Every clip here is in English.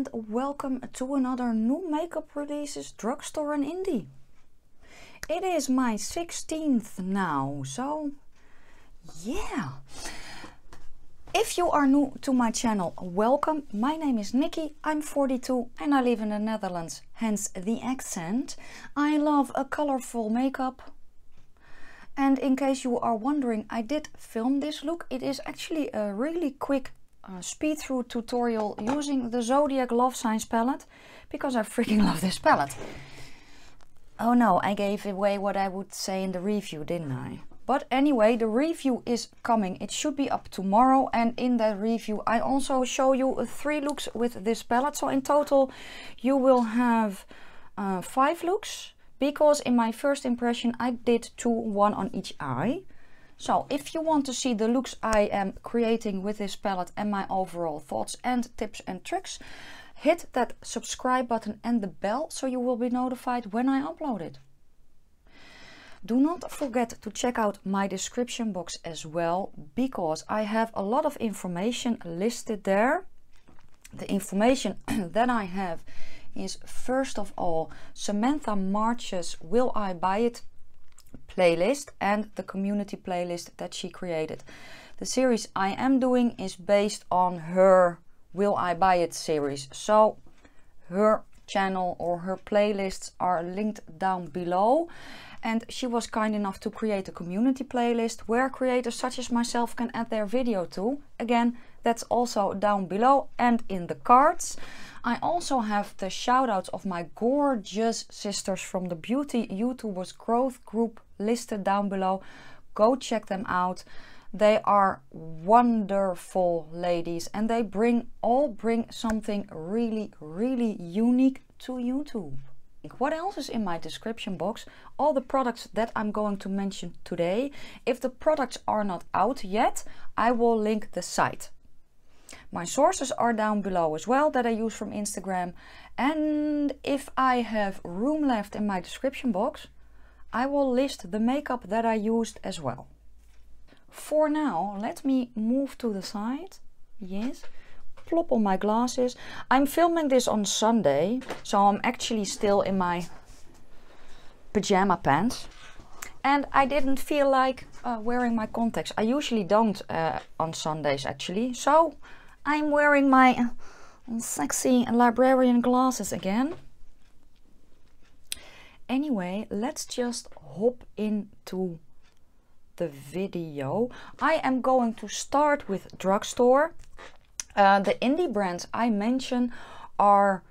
and welcome to another new makeup releases drugstore and indie. It is my 16th now, so yeah. If you are new to my channel, welcome. My name is Nikki, I'm 42 and I live in the Netherlands, hence the accent. I love a colorful makeup. And in case you are wondering, I did film this look. It is actually a really quick Eh, speed-through tutorial using the Zodiac Love Signs palette because I freaking love this palette. Oh no, I gave away what I would say in the review, didn't I? But anyway, the review is coming. It should be up tomorrow. And in that review, I also show you uh, three looks with this palette. So in total, you will have uh, five looks. Because in my first impression, I did two, one on each eye. So if you want to see the looks I am creating with this palette and my overall thoughts and tips and tricks, hit that subscribe button and the bell so you will be notified when I upload it. Do not forget to check out my description box as well because I have a lot of information listed there. The information that I have is first of all Samantha March's Will I Buy It playlist and the community playlist that she created. The series I am doing is based on her Will I Buy It series. So her channel or her playlists are linked down below. And she was kind enough to create a community playlist where creators such as myself can add their video to. Again, that's also down below and in the cards. I also have the shout outs of my gorgeous sisters from the Beauty YouTubers Growth Group listed down below. Go check them out. They are wonderful ladies and they bring all bring something really, really unique to YouTube. What else is in my description box? All the products that I'm going to mention today. If the products are not out yet, I will link the site my sources are down below as well that I use from Instagram. And if I have room left in my description box, I will list the makeup that I used as well. For now, let me move to the side. Yes plop on my glasses. I'm filming this on Sunday, so I'm actually still in my pajama pants. And I didn't feel like uh, wearing my contacts. I usually don't uh, on Sundays actually. So I'm wearing my uh, sexy librarian glasses again. Anyway, let's just hop into the video. I am going to start with drugstore. Uh, the indie brands I mention are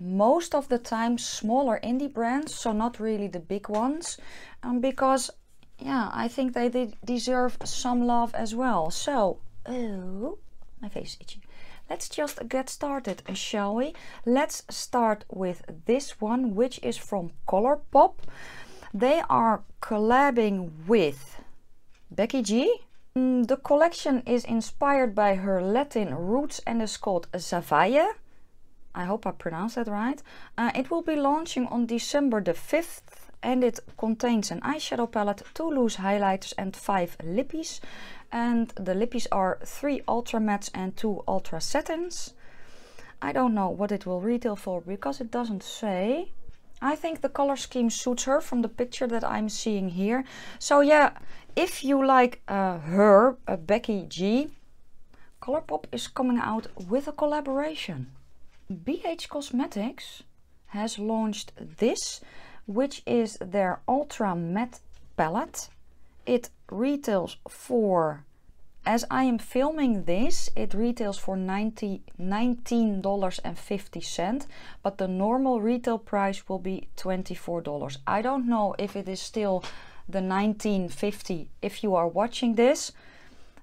most of the time smaller indie brands, so not really the big ones, um, because yeah, I think they, they deserve some love as well. So Oh, my face is itchy. Let's just get started, shall we? Let's start with this one, which is from Colourpop. They are collabing with Becky G. Mm, the collection is inspired by her Latin roots and is called Zavaya. I hope I pronounced that right. Uh, it will be launching on December the 5th and it contains an eyeshadow palette, two loose highlighters and five lippies and the lippies are three ultra mattes and two ultra satins i don't know what it will retail for because it doesn't say i think the color scheme suits her from the picture that i'm seeing here so yeah if you like uh, her uh, becky g colourpop is coming out with a collaboration bh cosmetics has launched this which is their ultra matte palette it retails for, as I am filming this, it retails for 90, $19.50, but the normal retail price will be $24. I don't know if it is still the 19.50 if you are watching this.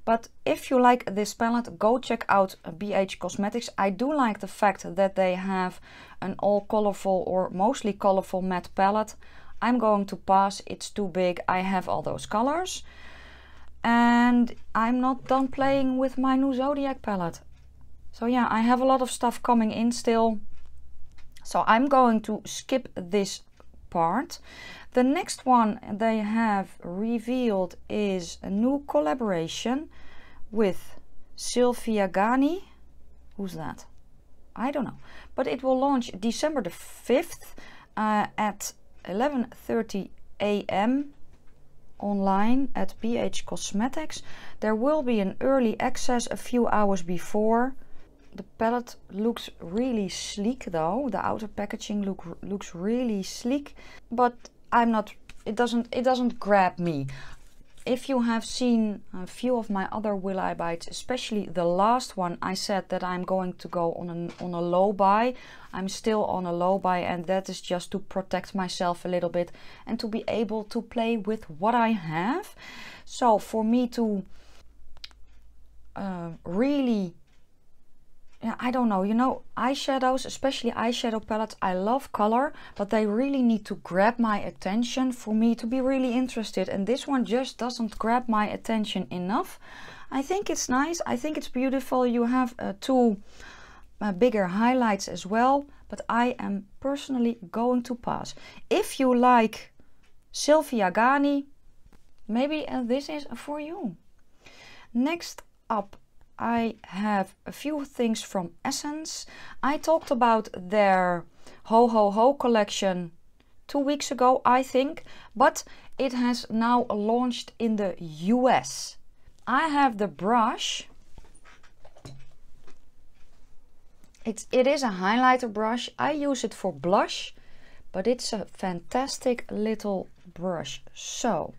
But if you like this palette, go check out BH Cosmetics. I do like the fact that they have an all colorful or mostly colorful matte palette. I'm going to pass, it's too big, I have all those colors. And I'm not done playing with my new Zodiac palette. So yeah, I have a lot of stuff coming in still. So I'm going to skip this part. The next one they have revealed is a new collaboration with Sylvia Gani. Who's that? I don't know. But it will launch December the 5th uh, at 11.30 a.m. online at BH Cosmetics. There will be an early access a few hours before. The palette looks really sleek though. The outer packaging look, looks really sleek. But I'm not it doesn't it doesn't grab me if you have seen a few of my other will I bites, especially the last one, I said that I'm going to go on a, on a low buy. I'm still on a low buy and that is just to protect myself a little bit and to be able to play with what I have. So for me to uh, really yeah, I don't know. You know, eyeshadows, especially eyeshadow palettes, I love color, but they really need to grab my attention for me to be really interested. And this one just doesn't grab my attention enough. I think it's nice. I think it's beautiful. You have uh, two uh, bigger highlights as well, but I am personally going to pass. If you like Sylvia Gani, maybe uh, this is for you. Next up I have a few things from Essence. I talked about their Ho Ho Ho collection two weeks ago, I think, but it has now launched in the US. I have the brush. It's, it is a highlighter brush. I use it for blush, but it's a fantastic little brush. So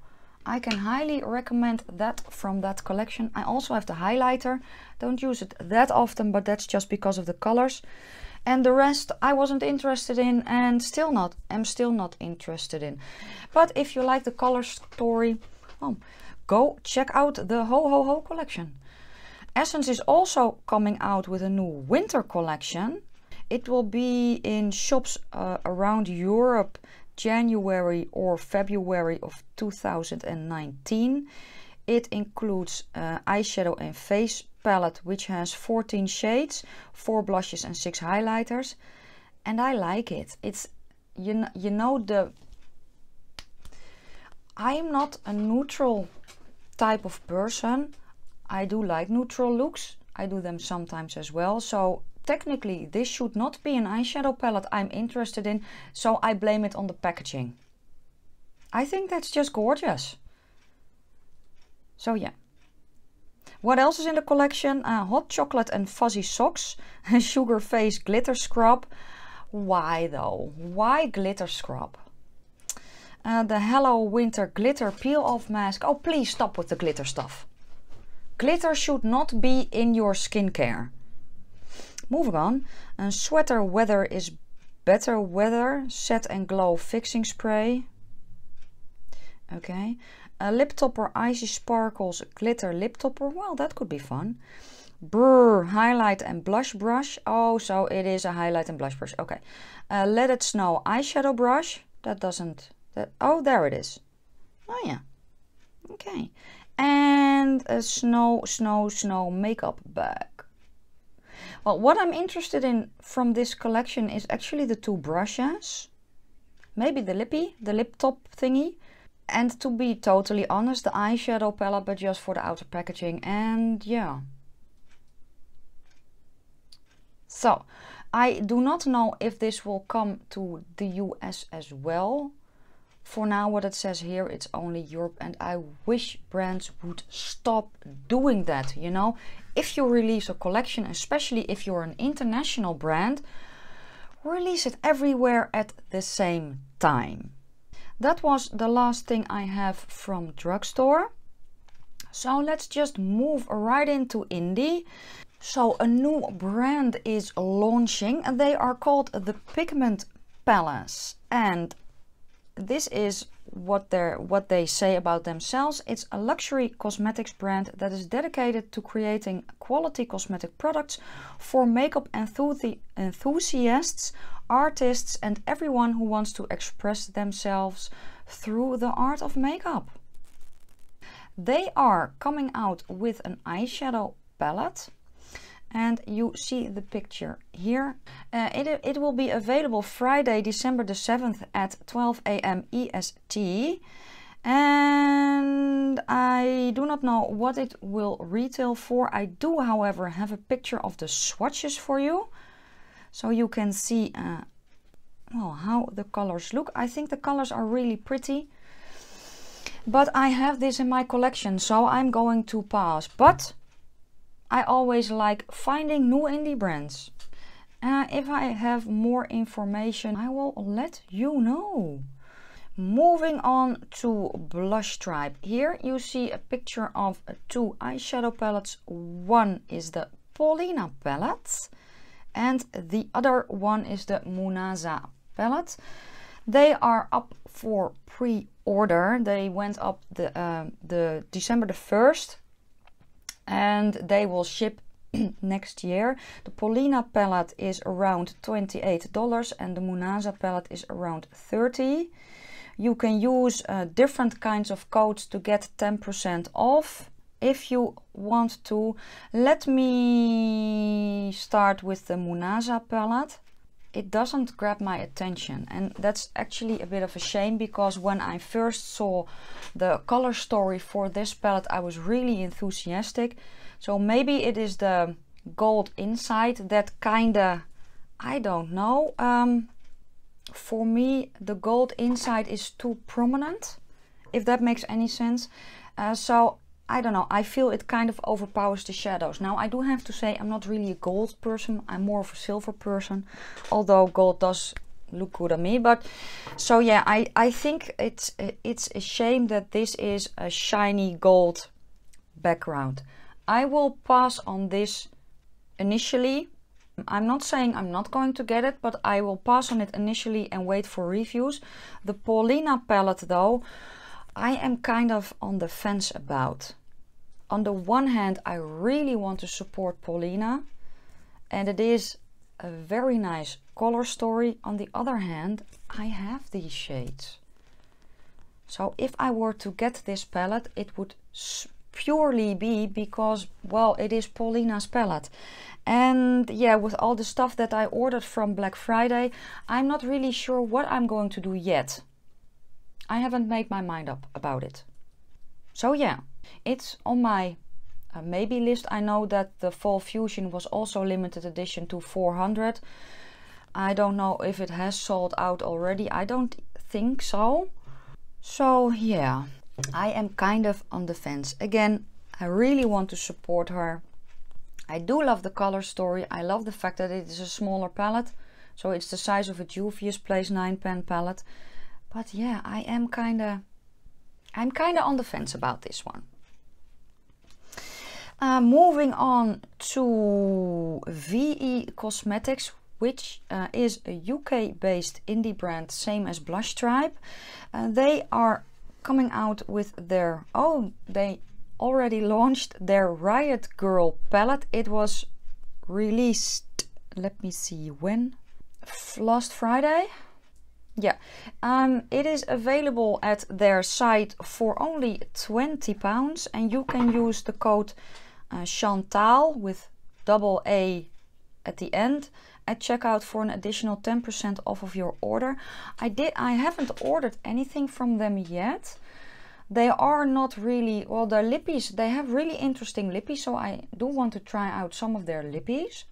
I can highly recommend that from that collection. I also have the highlighter. Don't use it that often, but that's just because of the colors. And the rest I wasn't interested in and still not, am still not interested in. But if you like the color story, well, oh, go check out the Ho Ho Ho collection. Essence is also coming out with a new winter collection. It will be in shops uh, around Europe January or February of 2019. It includes uh, eyeshadow and face palette which has 14 shades, 4 blushes and 6 highlighters. And I like it. It's, you, know, you know the... I'm not a neutral type of person. I do like neutral looks. I do them sometimes as well. So technically this should not be an eyeshadow palette I'm interested in, so I blame it on the packaging. I think that's just gorgeous. So yeah. What else is in the collection? Uh, hot chocolate and fuzzy socks, sugar face glitter scrub. Why though? Why glitter scrub? Uh, the Hello Winter Glitter Peel Off Mask. Oh, please stop with the glitter stuff. Glitter should not be in your skincare. Moving on, and Sweater Weather is Better Weather Set and Glow Fixing Spray. Okay, a Lip Topper Icy Sparkles Glitter Lip Topper. Well, that could be fun. Brr, highlight and blush brush. Oh, so it is a highlight and blush brush. Okay. Uh, Let It Snow eyeshadow brush. That doesn't... That, oh, there it is. Oh, yeah. Okay. And a snow, snow, snow makeup bag. Well, what I'm interested in from this collection is actually the two brushes. Maybe the lippy, the lip top thingy. And to be totally honest, the eyeshadow palette, but just for the outer packaging. And yeah. So, I do not know if this will come to the US as well for now what it says here it's only Europe and I wish brands would stop doing that you know if you release a collection especially if you're an international brand release it everywhere at the same time that was the last thing I have from drugstore so let's just move right into indie so a new brand is launching and they are called the Pigment Palace and this is what they what they say about themselves. It's a luxury cosmetics brand that is dedicated to creating quality cosmetic products for makeup enthusi enthusiasts, artists, and everyone who wants to express themselves through the art of makeup. They are coming out with an eyeshadow palette and you see the picture here. Uh, it, it will be available Friday, December the 7th at 12 a.m. EST. And I do not know what it will retail for. I do, however, have a picture of the swatches for you. So you can see uh, well, how the colors look. I think the colors are really pretty. But I have this in my collection, so I'm going to pass. But I always like finding new indie brands. Uh, if I have more information, I will let you know. Moving on to blush tribe. Here you see a picture of two eyeshadow palettes. One is the Paulina palette and the other one is the Munaza palette. They are up for pre-order. They went up the, uh, the December the 1st and they will ship next year. The Polina pallet is around $28 and the Munaza pallet is around 30 You can use uh, different kinds of codes to get 10% off if you want to. Let me start with the Munaza pallet it doesn't grab my attention and that's actually a bit of a shame because when I first saw the color story for this palette I was really enthusiastic so maybe it is the gold inside that kinda I don't know um, for me the gold inside is too prominent if that makes any sense uh, so I don't know, I feel it kind of overpowers the shadows. Now I do have to say I'm not really a gold person, I'm more of a silver person, although gold does look good on me. But so yeah, I, I think it's, it's a shame that this is a shiny gold background. I will pass on this initially. I'm not saying I'm not going to get it, but I will pass on it initially and wait for reviews. The Paulina palette though, I am kind of on the fence about. On the one hand, I really want to support Paulina, and it is a very nice color story. On the other hand, I have these shades. So if I were to get this palette, it would purely be because, well, it is Paulina's palette. And yeah, with all the stuff that I ordered from Black Friday, I'm not really sure what I'm going to do yet. I haven't made my mind up about it. So yeah, it's on my uh, maybe list. I know that the Fall Fusion was also limited edition to 400. I don't know if it has sold out already. I don't think so. So yeah, I am kind of on the fence. Again, I really want to support her. I do love the color story. I love the fact that it is a smaller palette. So it's the size of a Juvia's Place 9 pen palette. But yeah, I am kind of, I'm kind of on the fence about this one. Uh, moving on to VE Cosmetics, which uh, is a UK-based indie brand, same as Blush Tribe. Uh, they are coming out with their own. They already launched their Riot Girl palette. It was released, let me see when, last Friday. Yeah, um, it is available at their site for only 20 pounds and you can use the code uh, Chantal with double A at the end at checkout for an additional 10% off of your order. I did I haven't ordered anything from them yet. They are not really well their lippies, they have really interesting lippies, so I do want to try out some of their lippies.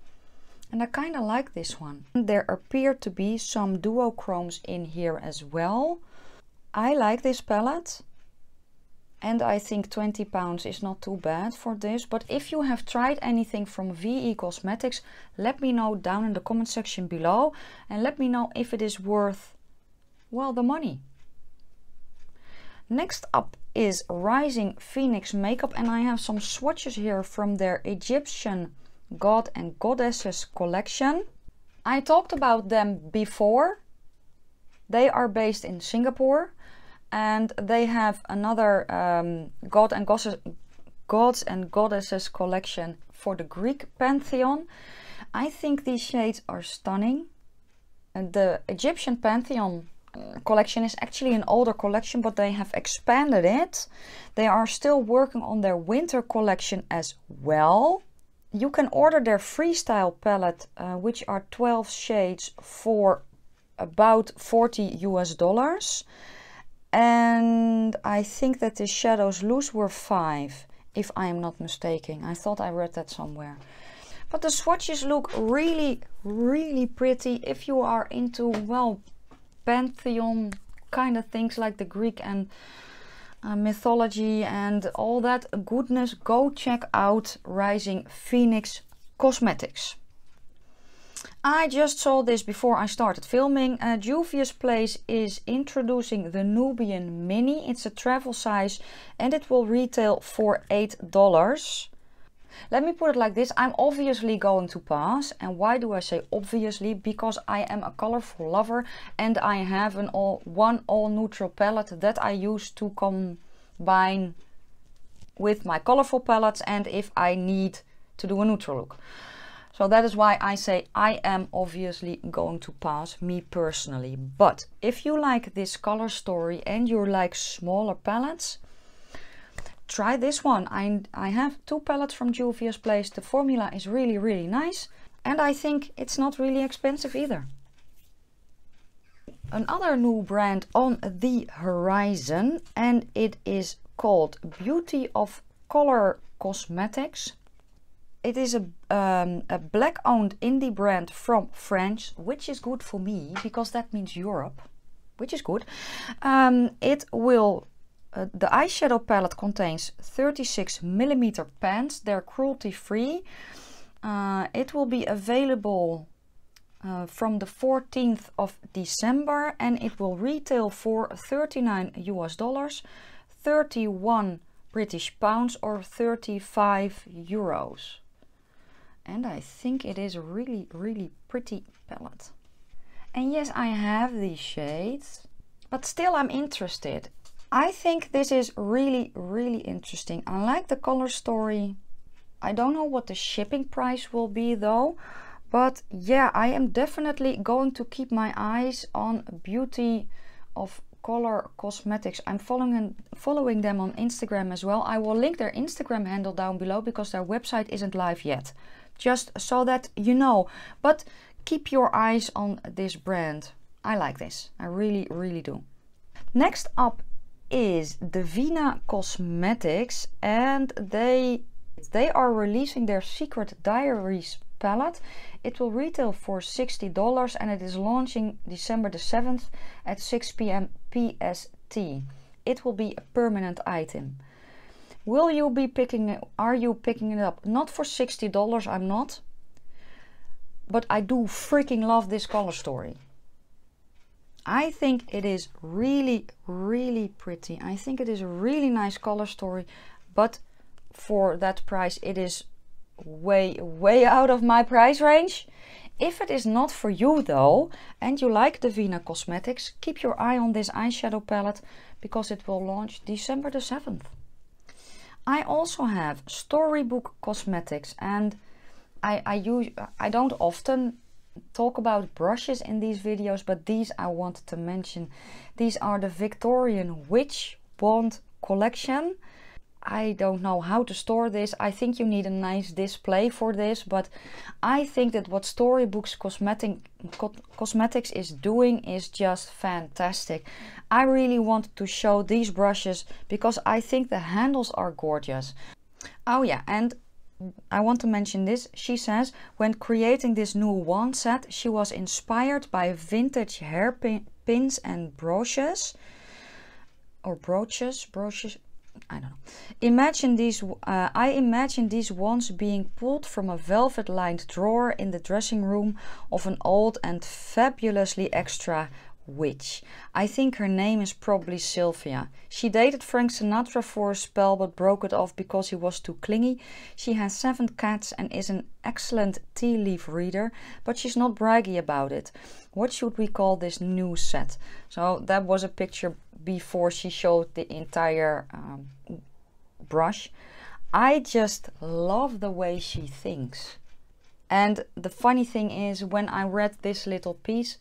And I kind of like this one. There appear to be some duochromes in here as well. I like this palette. And I think 20 pounds is not too bad for this. But if you have tried anything from VE Cosmetics, let me know down in the comment section below. And let me know if it is worth, well, the money. Next up is Rising Phoenix Makeup. And I have some swatches here from their Egyptian God and Goddesses collection. I talked about them before. They are based in Singapore and they have another um, God and Goddess, Gods and Goddesses collection for the Greek pantheon. I think these shades are stunning. And the Egyptian pantheon uh, collection is actually an older collection, but they have expanded it. They are still working on their winter collection as well. You can order their Freestyle palette, uh, which are 12 shades for about 40 US dollars. And I think that the shadows loose were five, if I am not mistaken. I thought I read that somewhere. But the swatches look really, really pretty if you are into, well, Pantheon kind of things like the Greek and uh, mythology and all that goodness, go check out Rising Phoenix Cosmetics. I just saw this before I started filming. Uh, Juvia's Place is introducing the Nubian Mini. It's a travel size and it will retail for $8. Let me put it like this. I'm obviously going to pass. And why do I say obviously? Because I am a colorful lover and I have an all one all neutral palette that I use to combine with my colorful palettes and if I need to do a neutral look. So that is why I say I am obviously going to pass me personally. But if you like this color story and you like smaller palettes, try this one. I, I have two palettes from Juvia's Place. The formula is really, really nice. And I think it's not really expensive either. Another new brand on the horizon. And it is called Beauty of Color Cosmetics. It is a, um, a black owned indie brand from France, which is good for me because that means Europe, which is good. Um, it will the eh, eyeshadow palette contains 36 millimeter pans. They're cruelty free. Uh, it will be available uh, from the 14th of December and it will retail for 39 US dollars, 31 British pounds or 35 euros. And I think it is a really, really pretty palette. And yes, I have these shades, but still I'm interested. I think this is really, really interesting. Unlike the color story, I don't know what the shipping price will be though. But yeah, I am definitely going to keep my eyes on beauty of color cosmetics. I'm following following them on Instagram as well. I will link their Instagram handle down below because their website isn't live yet. Just so that you know. But keep your eyes on this brand. I like this. I really, really do. Next up is Divina Cosmetics and they they are releasing their Secret Diaries palette. It will retail for $60 and it is launching December the 7th at 6 p.m. PST. It will be a permanent item. Will you be picking it? Are you picking it up? Not for $60, I'm not. But I do freaking love this color story. I think it is really, really pretty. I think it is a really nice color story, but for that price, it is way, way out of my price range. If it is not for you though, and you like the Davina Cosmetics, keep your eye on this eyeshadow palette because it will launch December the 7th. I also have Storybook Cosmetics and I, I, use, I don't often talk about brushes in these videos, but these I wanted to mention. These are the Victorian Witch Wand collection. I don't know how to store this. I think you need a nice display for this, but I think that what Storybooks Cosmetic, Co Cosmetics is doing is just fantastic. I really wanted to show these brushes because I think the handles are gorgeous. Oh yeah, and I want to mention this. She says, when creating this new wand set, she was inspired by vintage hairpins pins and brooches. Or brooches, brooches, I don't know. Imagine these, uh, I imagine these wands being pulled from a velvet lined drawer in the dressing room of an old and fabulously extra witch. I think her name is probably Sylvia. She dated Frank Sinatra for a spell but broke it off because he was too clingy. She has seven cats and is an excellent tea leaf reader, but she's not braggy about it. What should we call this new set? So that was a picture before she showed the entire um, brush. I just love the way she thinks. And the funny thing is, when I read this little piece,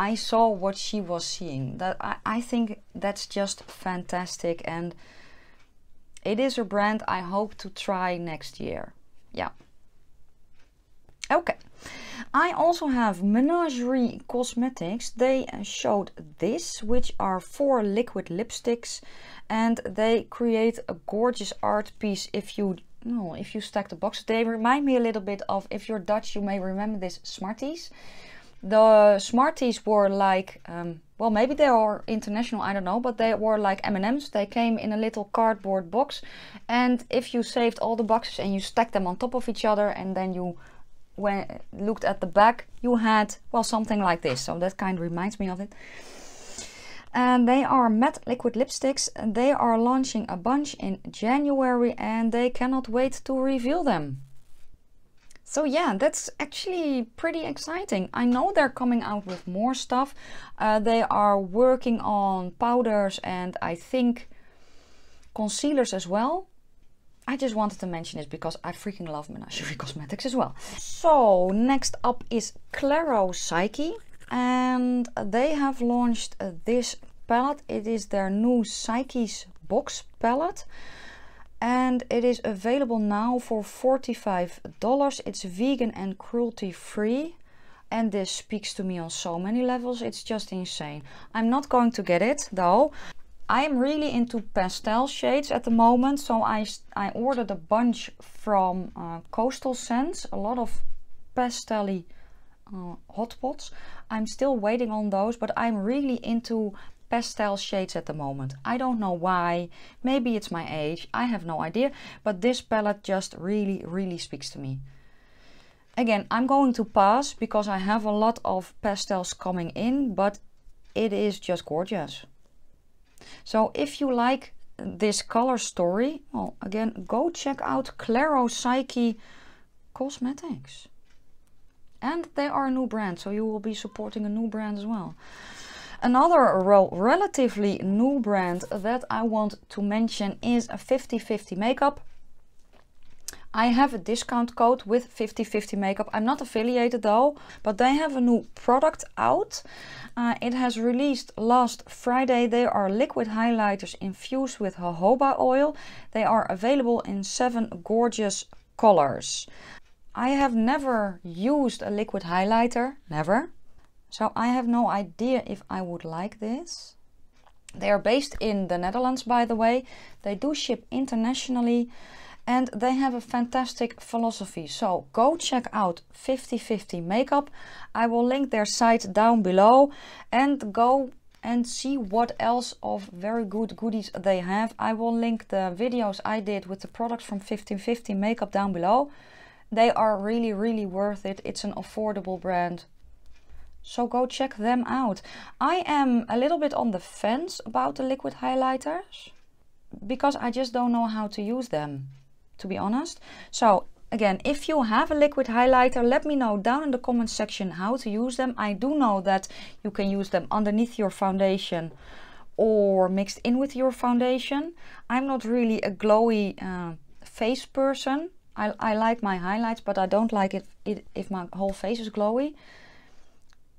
I saw what she was seeing. That I, I think that's just fantastic and it is a brand I hope to try next year. Yeah. Okay. I also have Menagerie Cosmetics. They showed this, which are four liquid lipsticks, and they create a gorgeous art piece if you no, if you stack the boxes. They remind me a little bit of, if you're Dutch, you may remember this Smarties the Smarties were like, um, well, maybe they are international, I don't know, but they were like M&Ms. They came in a little cardboard box. And if you saved all the boxes and you stacked them on top of each other and then you when, looked at the back, you had, well, something like this. So that kind of reminds me of it. And they are matte liquid lipsticks. They are launching a bunch in January and they cannot wait to reveal them. So yeah, that's actually pretty exciting. I know they're coming out with more stuff. Uh, they are working on powders and I think concealers as well. I just wanted to mention it because I freaking love Menagerie Cosmetics as well. So next up is Claro Psyche. And they have launched this palette. It is their new Psyche's Box palette and it is available now for $45. It's vegan and cruelty free and this speaks to me on so many levels. It's just insane. I'm not going to get it though. I'm really into pastel shades at the moment. So I, I ordered a bunch from uh, Coastal Sands. A lot of pastelly uh, hot pots. I'm still waiting on those, but I'm really into pastel shades at the moment. I don't know why, maybe it's my age, I have no idea, but this palette just really, really speaks to me. Again, I'm going to pass because I have a lot of pastels coming in, but it is just gorgeous. So if you like this color story, well, again, go check out Claro Psyche Cosmetics. And they are a new brand, so you will be supporting a new brand as well. Another relatively new brand that I want to mention is 5050 Makeup. I have a discount code with 5050 makeup. I'm not affiliated though, but they have a new product out. Uh, it has released last Friday. They are liquid highlighters infused with jojoba oil. They are available in seven gorgeous colors. I have never used a liquid highlighter, never. So I have no idea if I would like this. They are based in the Netherlands, by the way. They do ship internationally and they have a fantastic philosophy. So go check out 5050 Makeup. I will link their site down below and go and see what else of very good goodies they have. I will link the videos I did with the products from 1550 Makeup down below. They are really, really worth it. It's an affordable brand. So go check them out. I am a little bit on the fence about the liquid highlighters because I just don't know how to use them, to be honest. So again, if you have a liquid highlighter, let me know down in the comment section how to use them. I do know that you can use them underneath your foundation or mixed in with your foundation. I'm not really a glowy uh, face person. I, I, like my highlights, but I don't like it, it if my whole face is glowy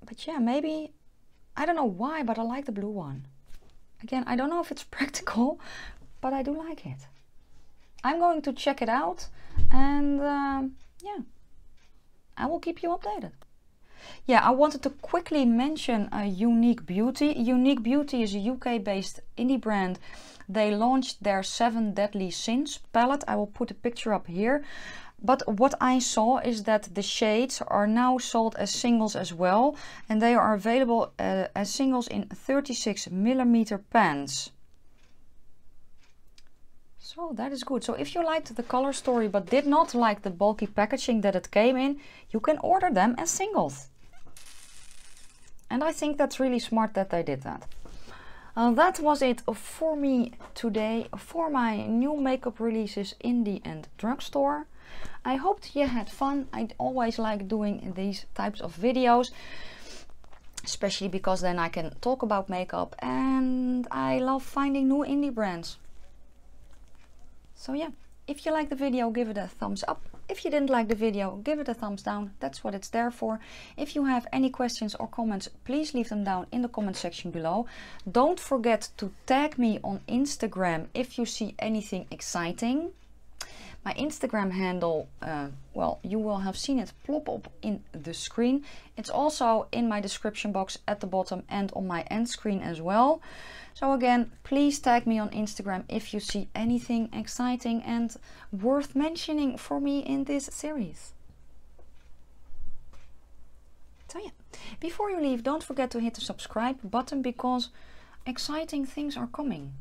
but yeah, maybe, I don't know why, but I like the blue one. Again, I don't know if it's practical, but I do like it. I'm going to check it out and um, yeah, I will keep you updated. Yeah, I wanted to quickly mention a Unique Beauty. Unique Beauty is a UK-based indie brand. They launched their Seven Deadly Sins palette. I will put a picture up here. But what I saw is that the shades are now sold as singles as well. And they are available uh, as singles in 36 millimeter pans. So that is good. So if you liked the color story but did not like the bulky packaging that it came in, you can order them as singles. And I think that's really smart that they did that. Uh, that was it for me today for my new makeup releases in the end drugstore. I hoped you had fun. I always like doing these types of videos especially because then I can talk about makeup and I love finding new indie brands. So yeah, if you like the video, give it a thumbs up. If you didn't like the video, give it a thumbs down. That's what it's there for. If you have any questions or comments, please leave them down in the comment section below. Don't forget to tag me on Instagram if you see anything exciting. My Instagram handle, uh, well, you will have seen it plop up in the screen. It's also in my description box at the bottom and on my end screen as well. So again, please tag me on Instagram if you see anything exciting and worth mentioning for me in this series. So yeah, before you leave, don't forget to hit the subscribe button because exciting things are coming.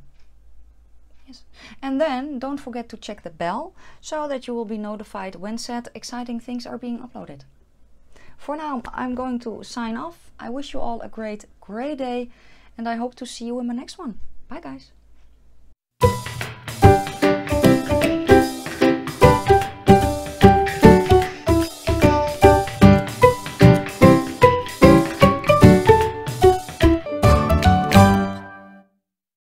Yes. And then don't forget to check the bell so that you will be notified when said exciting things are being uploaded. For now, I'm going to sign off. I wish you all a great, great day and I hope to see you in my next one. Bye guys.